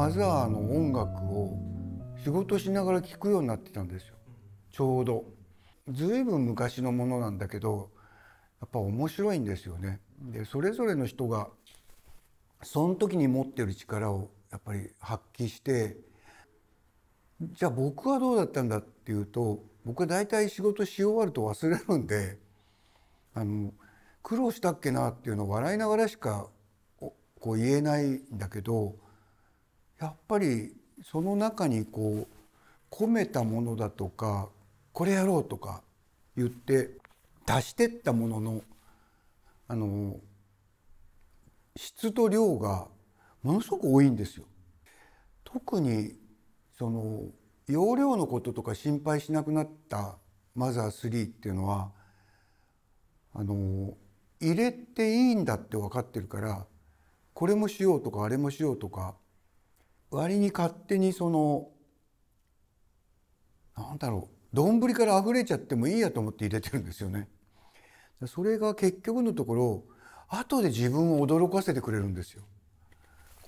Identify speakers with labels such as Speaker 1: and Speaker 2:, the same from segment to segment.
Speaker 1: マザーの音楽を仕事しながら聴くようになってたんですよちょうど。ずいぶん昔のものなんだけどやっぱ面白いんですよね。でそれぞれの人がその時に持ってる力をやっぱり発揮してじゃあ僕はどうだったんだっていうと僕は大体仕事し終わると忘れるんであの苦労したっけなっていうのを笑いながらしかこう言えないんだけど。やっぱりその中にこう込めたものだとかこれやろうとか言って足してったもののあの質と量がものすごく多いんですよ。特にその容量のこととか心配しなくなったマザー3っていうのはあの入れていいんだって分かってるからこれもしようとかあれもしようとか割に勝手にそのなんだろう丼から溢れちゃってもいいやと思って入れてるんですよね。それが結局のところ後で自分を驚かせてくれるんですよ。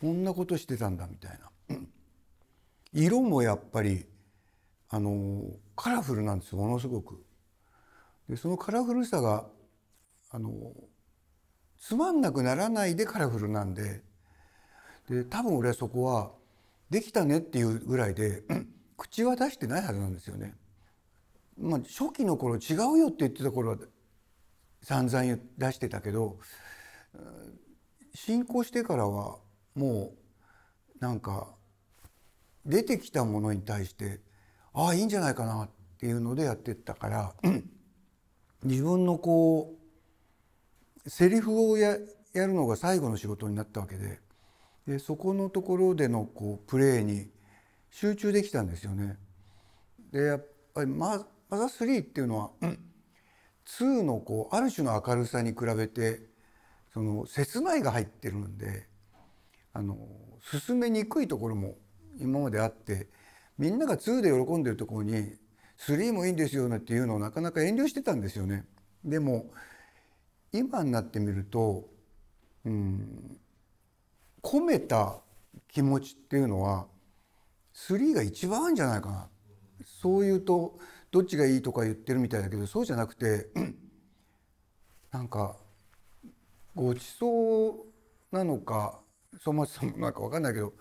Speaker 1: こんなことしてたんだみたいな。色もやっぱりあのカラフルなんですよものすごく。でそのカラフルさがあのつまんなくならないでカラフルなんでで多分俺はそこはできたねっていうぐらいで口は出してないはずなんですよね。まあ、初期の頃違うよって言ってた頃は散々出してたけど進行してからはもうなんか出てきたものに対してああいいんじゃないかなっていうのでやってったから自分のこうセリフをややるのが最後の仕事になったわけで。でそこのところでのこうプレーに集中できたんですよね。でやっぱりママザー3っていうのは、うん、2のこうある種の明るさに比べてその切ないが入ってるんであの進めにくいところも今まであってみんなが2で喜んでるところに3もいいんですよねっていうのをなかなか遠慮してたんですよね。でも今になってみると、うん、込めた気持ちっていうのは3が一番あるんじゃないかなそう言うとどっちがいいとか言ってるみたいだけどそうじゃなくて なんかごちそうなのか粗末さんもなんか分かんないけど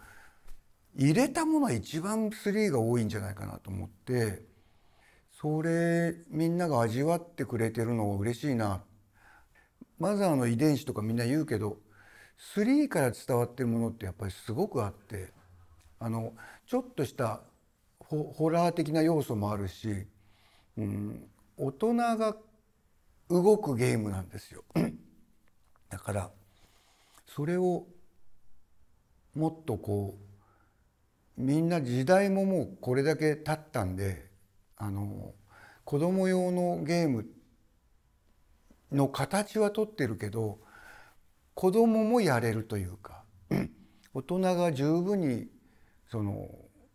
Speaker 1: 入れたものは一番3が多いんじゃないかなと思ってそれみんなが味わってくれてるのが嬉しいな。マザーの遺伝子とかみんな言うけど3から伝わってるものってやっぱりすごくあってあのちょっとしたホラー的な要素もあるし、うん、大人が動くゲームなんですよ。だからそれをもっとこうみんな時代ももうこれだけ経ったんであの子供用のゲームの形はとってるけど子供もやれるというか大人が十分にその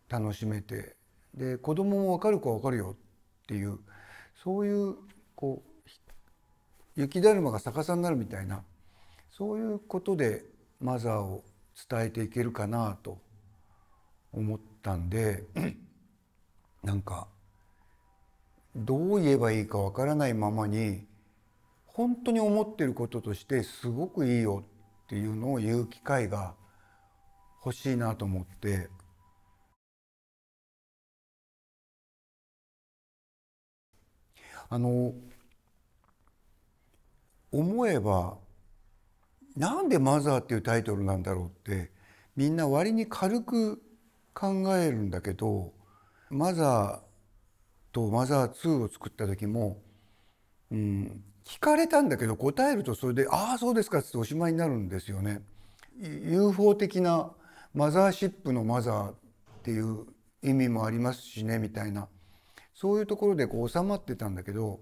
Speaker 1: 楽しめてで子供も分かる子は分かるよっていうそういうこう雪だるまが逆さになるみたいなそういうことでマザーを伝えていけるかなと思ったんでなんかどう言えばいいか分からないままに本当に思ってることとしてすごくいいよっていうのを言う機会が欲しいなと思って。あの思えばなんで「マザー」っていうタイトルなんだろうってみんな割に軽く考えるんだけど「マザー」と「マザー2」を作った時も、うん、聞かれたんだけど答えるとそれで「ああそうですか」っておしまいになるんですよね。UFO 的なマザーシップのマザーっていう意味もありますしねみたいなそういうところでこう収まってたんだけど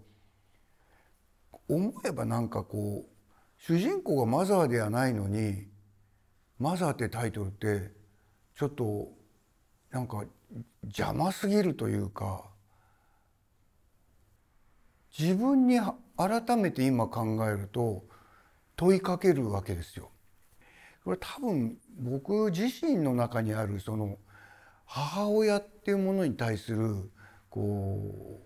Speaker 1: 思えばなんかこう主人公がマザーではないのに「マザー」ってタイトルってちょっとなんか邪魔すぎるというか自分に改めて今考えると問いかけるわけですよ。これ多分僕自身の中にあるその母親っていうものに対するこう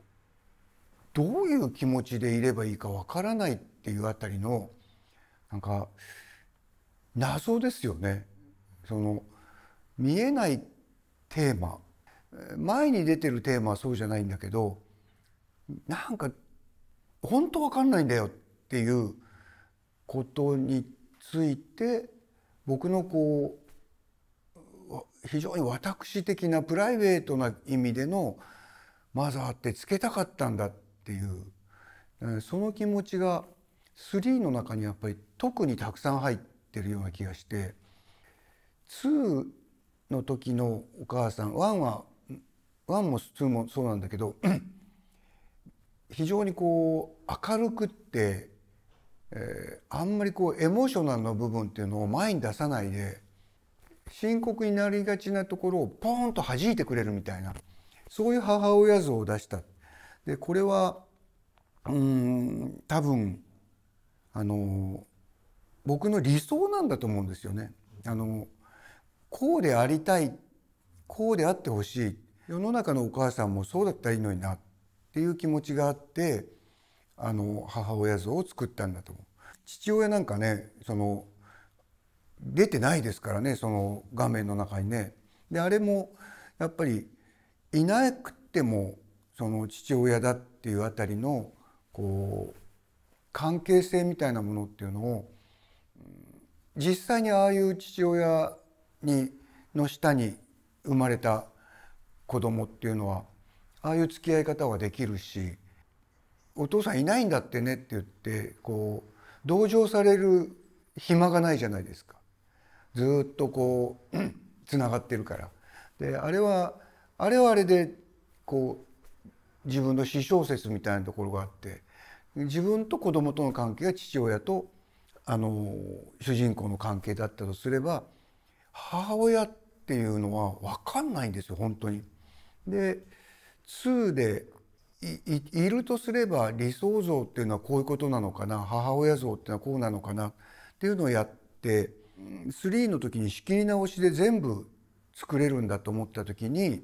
Speaker 1: どういう気持ちでいればいいかわからないっていうあたりのなんか謎ですよね。その見えないテーマ前に出てるテーマはそうじゃないんだけどなんか本当わかんないんだよっていうことについて僕のこう非常に私的なプライベートな意味でのマザーってつけたかったんだっていうその気持ちが3の中にやっぱり特にたくさん入ってるような気がして2の時のお母さん1は1も2もそうなんだけど非常にこう明るくって、えー、あんまりこうエモーショナルな部分っていうのを前に出さないで深刻になりがちなところをポーンと弾いてくれるみたいなそういう母親像を出した。でこれはうん多分あの僕の理想なんだと思うんですよね。あのこうでありたいこうであってほしい世の中のお母さんもそうだったらいいのになっていう気持ちがあってあの母親像を作ったんだと思う。父親なんかねその出てないですからねその画面の中にね。であれもやっぱりいなくてもその父親だっていうあたりのこう関係性みたいなものっていうのを実際にああいう父親にの下に生まれた子供っていうのはああいう付き合い方はできるしお父さんいないんだってねって言ってこう同情される暇がないじゃないですかずっとこうつながってるからであれはあれはあれでこう自分の私小説みたいなところがあって自分と子供との関係が父親とあの主人公の関係だったとすれば母親っていうのは分かんないんですよ本当に。で2でいるとすれば理想像っていうのはこういうことなのかな母親像っていうのはこうなのかなっていうのをやって3の時に仕切り直しで全部作れるんだと思った時に、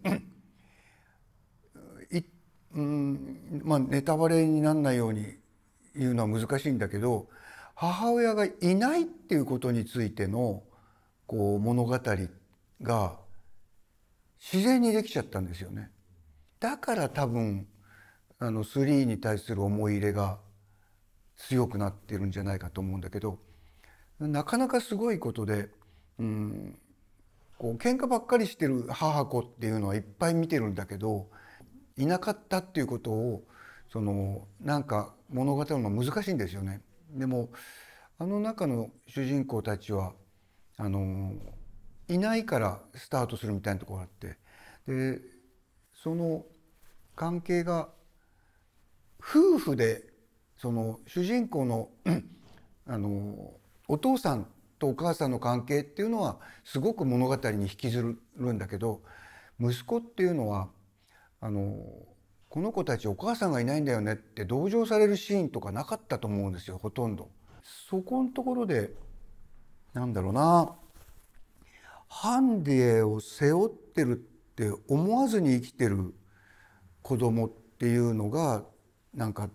Speaker 1: うんまあ、ネタバレにならないように言うのは難しいんだけど母親がいないっていうことについてのこう物語が自然にできちゃったんですよね。だから多分あの3に対する思い入れが強くなってるんじゃないかと思うんだけどなかなかすごいことで、うん、こう喧嘩ばっかりしてる母子っていうのはいっぱい見てるんだけどいなかったっていうことをそのなんか物語るのは難しいんですよね。でもあの中の主人公たちはあのいないからスタートするみたいなところがあってでその関係が夫婦でその主人公の あのお父さんとお母さんの関係っていうのはすごく物語に引きずるんだけど息子っていうのはあのこの子たちお母さんがいないんだよねって同情されるシーンとかなかったと思うんですよほとんど。そこのところでなんだろうなハンディエを背負ってるって思わずに生きてる子供っていうのがなんか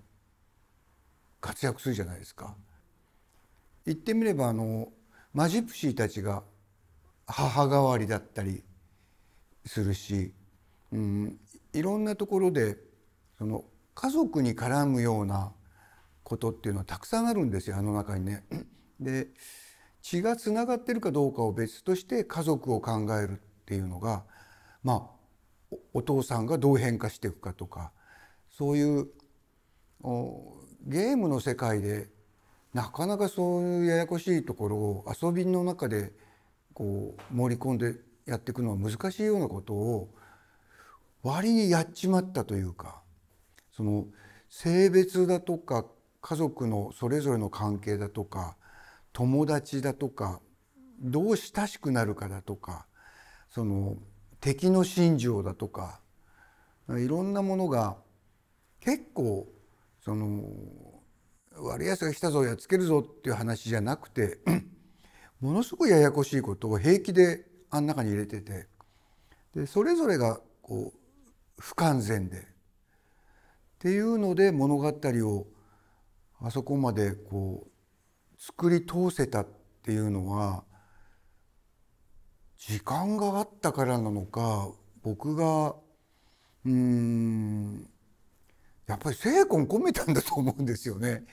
Speaker 1: 活躍するじゃないですか。言ってみればあのマジプシーたちが母代わりだったりするし、うん、いろんなところでその家族に絡むようなことっていうのはたくさんあるんですよあの中にね。で血がつながってるかどうかを別として家族を考えるっていうのがまあお父さんがどう変化していくかとかそういうゲームの世界でなかなかそういうややこしいところを遊びの中でこう盛り込んでやっていくのは難しいようなことを割にやっちまったというかその性別だとか家族のそれぞれの関係だとか友達だとかどう親しくなるかだとかその敵の信条だとかいろんなものが結構その悪いやつが来たぞやっつけるぞっていう話じゃなくて ものすごいややこしいことを平気であん中に入れててでそれぞれがこう不完全でっていうので物語をあそこまでこう作り通せたっていうのは時間があったからなのか僕がうんやっぱり精魂込めたんだと思うんですよね。